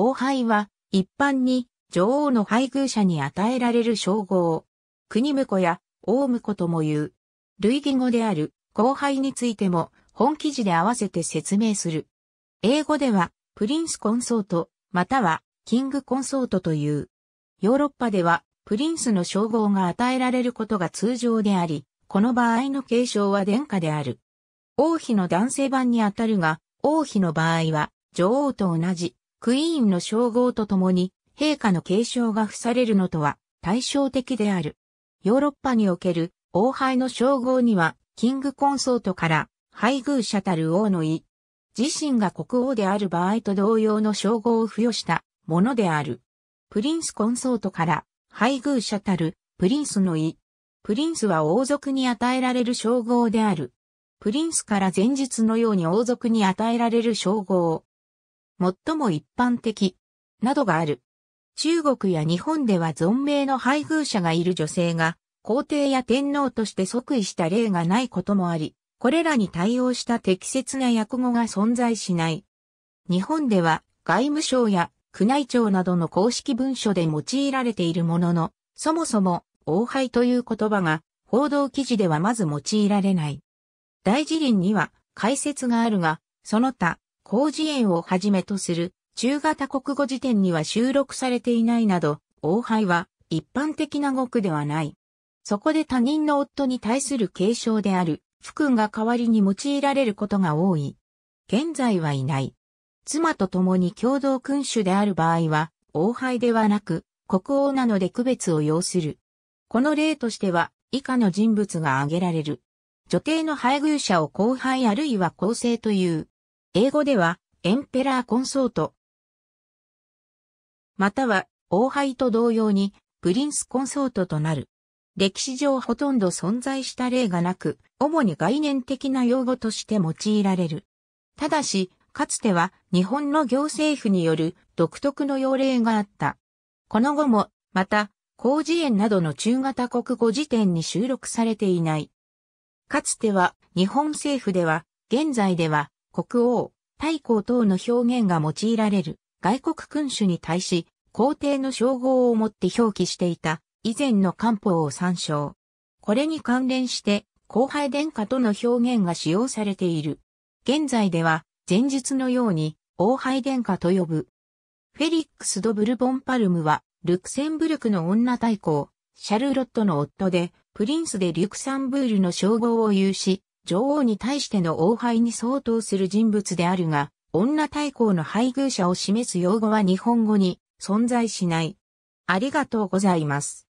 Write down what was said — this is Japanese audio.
王輩は、一般に、女王の配偶者に与えられる称号。国婿や、王婿とも言う。類義語である、後輩についても、本記事で合わせて説明する。英語では、プリンスコンソート、または、キングコンソートという。ヨーロッパでは、プリンスの称号が与えられることが通常であり、この場合の継承は殿下である。王妃の男性版にあたるが、王妃の場合は、女王と同じ、クイーンの称号とともに、陛下の継承が付されるのとは対照的である。ヨーロッパにおける王牌の称号には、キングコンソートから配偶者たる王の意、自身が国王である場合と同様の称号を付与したものである。プリンスコンソートから配偶者たるプリンスの意、プリンスは王族に与えられる称号である。プリンスから前述のように王族に与えられる称号。最も一般的、などがある。中国や日本では存命の配偶者がいる女性が、皇帝や天皇として即位した例がないこともあり、これらに対応した適切な訳語が存在しない。日本では外務省や宮内庁などの公式文書で用いられているものの、そもそも、王廃という言葉が、報道記事ではまず用いられない。大辞林には解説があるが、その他、広辞苑をはじめとする中型国語辞典には収録されていないなど、王牌は一般的な語句ではない。そこで他人の夫に対する継承である、不君が代わりに用いられることが多い。現在はいない。妻と共に共同君主である場合は、王牌ではなく、国王なので区別を要する。この例としては、以下の人物が挙げられる。女帝の配偶者を後輩あるいは後世という。英語では、エンペラーコンソート。または、王牌と同様に、プリンスコンソートとなる。歴史上ほとんど存在した例がなく、主に概念的な用語として用いられる。ただし、かつては日本の行政府による独特の要例があった。この後も、また、広辞苑などの中型国語辞典に収録されていない。かつては日本政府では、現在では国王、太后等の表現が用いられる外国君主に対し、皇帝の称号をもって表記していた以前の官報を参照。これに関連して、後輩殿下との表現が使用されている。現在では、前述のように、王輩殿下と呼ぶ。フェリックス・ド・ブルボンパルムは、ルクセンブルクの女大公、シャルロットの夫で、プリンスでリュクサンブールの称号を有し、女王に対しての王輩に相当する人物であるが、女対抗の配偶者を示す用語は日本語に存在しない。ありがとうございます。